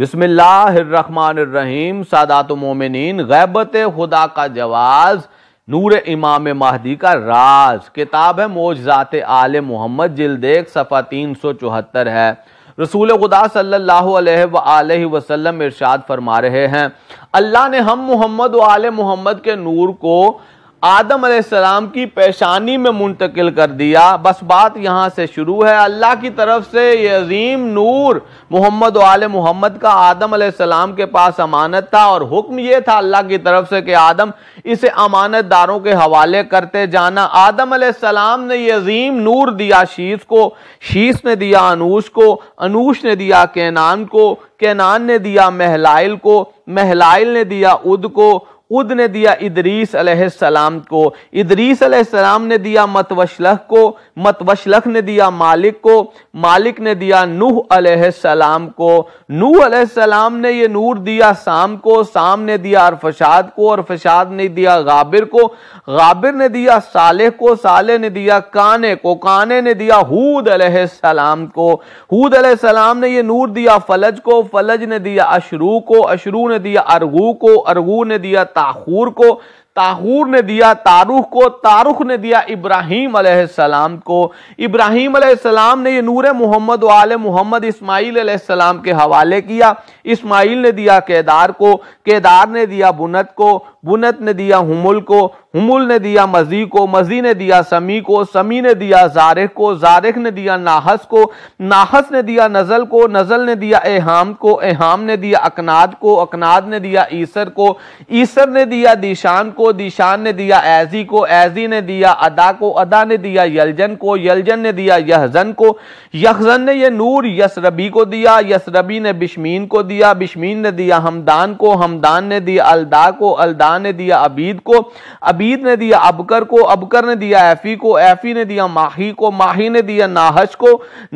बिसमीम सादात मोमिन गैबत खुदा का जवाज़ नूर इमाम महदी का राज किताब है मोजात आल मोहम्मद जिल्देक सफ़ा तीन सौ चौहत्तर है रसूल खुदा सल्लल्लाहु अलैहि वसल्लम इरशाद फरमा रहे हैं अल्लाह ने हम मोहम्मद आल मोहम्मद के नूर को आदम सलाम की पेशानी में मुंतकिल कर दिया बस बात यहाँ से शुरू है अल्लाह की तरफ से ये अजीम नूर मोहम्मद आल मोहम्मद का आदम सलाम के पास अमानत था और हुक्म ये था अल्लाह की तरफ से कि आदम इसे अमानत दारों के हवाले करते जाना आदम सलाम ने यह अजीम नूर दिया शीश को शीश ने दिया अनूश को अनूश ने दिया कैनान को कैनान ने दिया महलाइल को महलाइल ने दिया उद को उद ने दिया इदरीस अलैहिस्सलाम को इदरीस अलैहिस्सलाम ने दिया मतवशलख को मतवशलख ने दिया मालिक को मालिक ने दिया नूह अलैहिस्सलाम को नूह अलैहिस्सलाम ने ये नूर दिया शाम को साम ने दिया अरफशाद को अरफशाद ने दिया गाबिर को गाबिर ने दिया साले को साले ने दिया काने को काने ने दिया हूद अलैहिस्सलाम को हूद अलैहिस्सलाम ने ये नूर दिया फलज को फलज ने दिया अशरू को अशरू ने दिया अरगू को अरगू ने दिया ताहूर को ताहूर ने दिया तारुख को तारुख ने दिया इब्राहिम सलाम को इब्राहिम सलाम ने ये नूर मोहम्मद वाल मोहम्मद इस्माइल सलाम के हवाले किया इस्माइल ने दिया केदार को केदार ने दिया बुनत को बुनत ने दिया हमुल को हमुल ने दिया मजी को मजी ने दिया समी को समी ने दिया जारख को जारख ने दिया नाहस को नाहस ने दिया नज़ल को नज़ल ने दिया एहाम को एहाम ने दिया अकनाद को अकनाद ने दिया ईसर को ईसर ने दिया दिशान को दिशान ने दिया ऐजी को ऐजी ने दिया अदा को अदा ने दिया यलजन को यलजन ने दिया यहजन को यहजन ने यह नूर यसरबी को दिया यसरबी ने बिशमीन को दिया बिशमीन ने दिया हमदान को हमदान ने दिया अलदा को अलदान सुफियान ने दिया अबीद को अबीद ने दिया अबकर को अबकर ने दिया ऐफी को ऐफी ने दिया माही को माही ने दिया नाहश को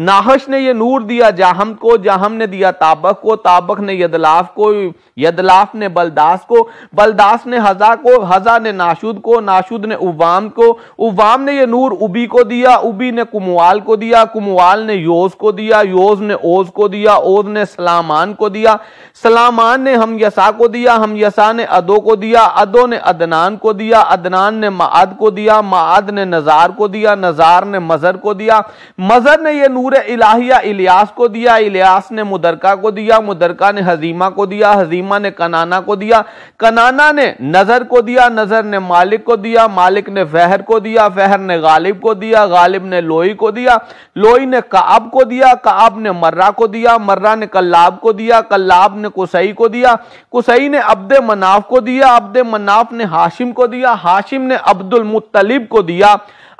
नाहश ने यह नूर दिया जाहम को जाहम ने दिया ताबक को ताबक ने यदलाफ को यदलाफ ने बलदास को बलदास ने हजा को हजा ने नाशुद को नाशुद ने उवाम को उवाम ने यह नूर उबी को दिया उबी ने कुमवाल को दिया कुमवाल ने योज को दिया योज ने ओज को दिया ओज ने सलामान को दिया सलामान ने हम यसा को दिया हम यसा ने अदो को दिया दिया अदो ने अदनान को दिया अदनान ने माद को दिया माद ने नज़ार को दिया नज़ार ने मज़र को दिया मज़र ने यह नूर इलाहिया इलियास को दिया इलियास ने मुदरका को दिया मुदरका ने हजीमा को दिया हजीमा ने कनाना को दिया कनाना ने नज़र को दिया नज़र ने मालिक को दिया मालिक ने फहर को दिया फहर ने गालिब को दिया गालिब ने लोई को दिया लोई ने काब को दिया काब ने मर्रा को दिया मर्रा ने कल्लाब को दिया कल्लाब ने कुसई को दिया कुसई ने अब्दे मनाफ को दिया अब अब्द मनाफ ने हाशिम को दिया हाशिम ने अब्दुल मुत्तलिब को दिया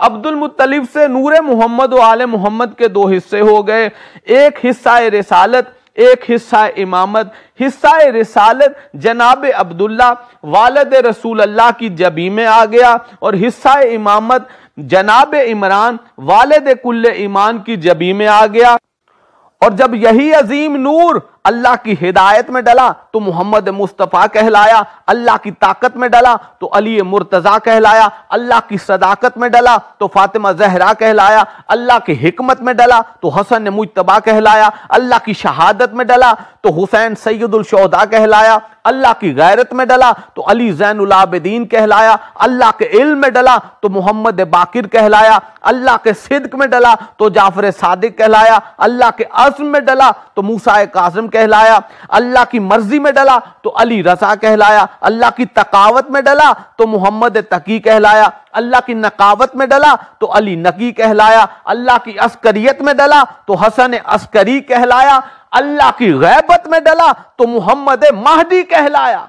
अब्दुल मुत्तलिब से नूर मोहम्मद आल मोहम्मद के दो हिस्से हो गए एक हिस्सा रसालत एक हिस्सा इमामत हिस्सा रसालत जनाब अब्दुल्ला वालद रसूल अल्लाह की जबी में आ गया और हिस्सा इमामत जनाब इमरान वालद कुल्ल ईमान की जबी में आ गया और जब यही अजीम नूर अल्लाह की हिदायत में डला तो मोहम्मद मुस्तफ़ा कहलाया अल्लाह की ताकत में डला तो अली मुर्तज़ा कहलाया अल्लाह की सदाकत में डला तो फातिमा जहरा कहलाया अल्लाह की हिकमत में डला तो हसन मुशतबा कहलाया अल्लाह की शहादत में डला तो हुसैन सैदुलशहदा कहलाया अल्लाह की गैरत में डला तो अली जैनलाबदीन कहलाया अल्लाह के इल्म में डला तो मोहम्मद बाकिर कहलाया अल्लाह के सिद्क में डला तो जाफर सादिक कहलाया अल्लाह के अज़म में डला तो मूसा काजम कहलाया अल्लाह की मर्जी में डला तो अली रजा कहलाया अल्लाह की तकावत में डला तो मोहम्मद तकी कहलाया अल्लाह की नकावत में डला तो अली नकी कहलाया अल्लाह की अस्करियत में डला तो हसन अस्करी कहलाया अल्लाह की गैबत में डला तो मोहम्मद महदी कहलाया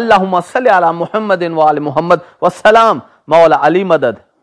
अल्लाह मोहम्मद मोहम्मद वसलाम मौला अली मदद